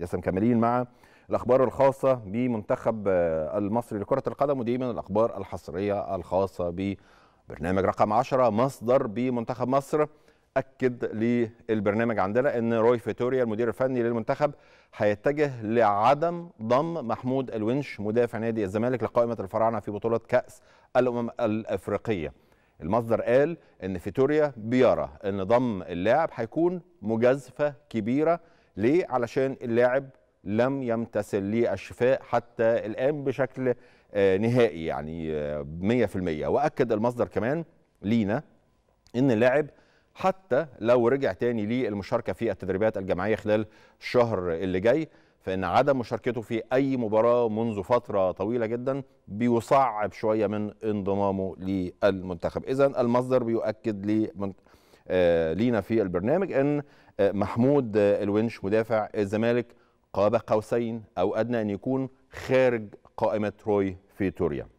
لسه مكملين مع الاخبار الخاصه بمنتخب آه، المصري لكره القدم ودي من الاخبار الحصريه الخاصه ببرنامج رقم 10 مصدر بمنتخب مصر اكد للبرنامج عندنا ان روي فيتوريا المدير الفني للمنتخب هيتجه لعدم ضم محمود الونش مدافع نادي الزمالك لقائمه الفراعنه في بطوله كاس الامم الافريقيه المصدر قال ان فيتوريا بيرى ان ضم اللاعب هيكون مجازفه كبيره ليه؟ علشان اللاعب لم يمتثل للشفاء حتى الآن بشكل آه، نهائي يعني 100% آه، وأكد المصدر كمان لينا أن اللاعب حتى لو رجع تاني للمشاركة في التدريبات الجماعية خلال الشهر اللي جاي فإن عدم مشاركته في أي مباراة منذ فترة طويلة جدا بيصعب شوية من انضمامه للمنتخب إذا المصدر بيؤكد لمنتخب آه، لينا في البرنامج ان آه، محمود آه، الونش مدافع الزمالك قاب قوسين او ادنى ان يكون خارج قائمه روي في توريا